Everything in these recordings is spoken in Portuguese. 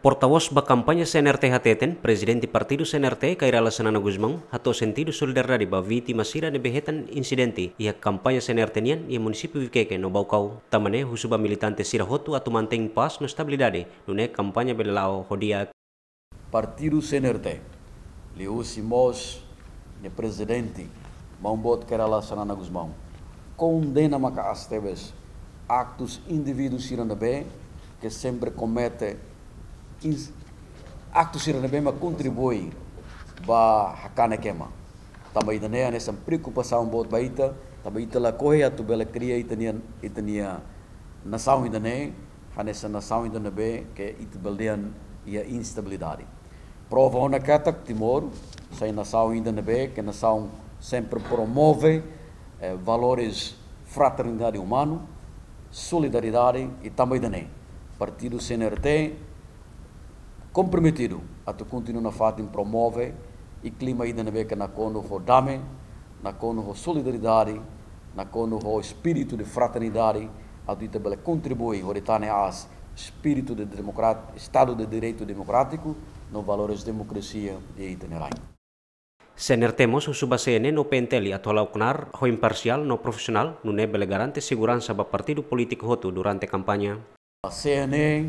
Portavoz ba kampanye CNRT hateten, di partido CNRT Kairala Sanana Guzmang atau sentido solidaridade ba vítima masira ne behetan Insidenti, ia kampanye CNRT nian ia munisipi Wikeke no baukau Tamane husuba militante sirahotu atau atu pas pas no stabilidade, no ne campaña hodia. Partido CNRT, leu simos ne presidente Mambot Kairala Sanana Guzmang, condena maka astebes actus individu sirana be que sempre comete is actually mesmo para a cana queima. também da né nessa preocupação bot baita também tela correia tu bela cria itania itania nação ainda né nessa nação ainda que it beldean e a instabilidade prova ona kata timor sem nação ainda né be que nação sempre promove eh, valores fraternidade humano solidariedade e também da né partido CNRT comprometido na continua em promove e clima ida na beca na cono ho dame na cono solidariedade na cono espírito de fraternidade a tu também contribui horitane as espírito de democrat estado de direito democrático no valores democracia e itinerário Sener temos o subasene no penteli atolauknar ho imparcial no profissional no nebele garante segurança ba partido político hotu durante a campanha. A CNN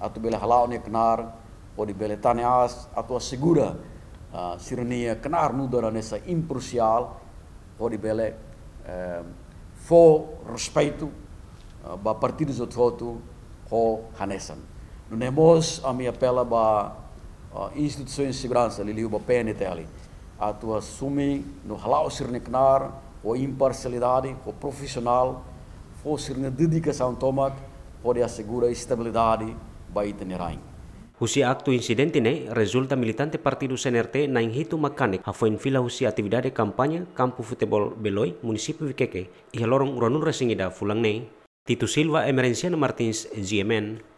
Atu bela halau ne kenar, pode bela taneas, atu segura uh, ah, sirnia kenar nudara nessa imprusial, pode bela fo respeito uh, ah, ba partidos do voto ho hanesan. Não ah, a minha pela ba uh, instituições de segurança, liliu ba PNT ali. Atu assume no halau sirnia kenar, ou imparcialidade, ou profissional, fosse na dedicação tomac, pode assegurar estabilidade ಬೈತನಿರಾಯಿ Husi aktu insiden ini resulta militante partido CNRT naing hitu makane hafoin infila husi atividade kampanye kampu futebol Beloi, Munisipi Vikeke, ihelorong lorong uranun resingida fulang ne. Tito Silva Emerenciano Martins, GMN.